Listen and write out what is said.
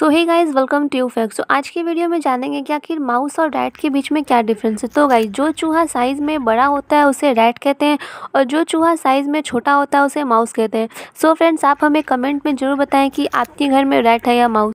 so hi guys welcome to facts तो आज की वीडियो में जानेंगे कि आखिर माउस और रैट के बीच में क्या डिफरेंस है तो गाइज जो चूहा साइज़ में बड़ा होता है उसे रैट कहते हैं और जो चूहा साइज़ में छोटा होता है उसे माउस कहते हैं सो so फ्रेंड्स आप हमें कमेंट में ज़रूर बताएं कि आपके घर में रैट है या माउस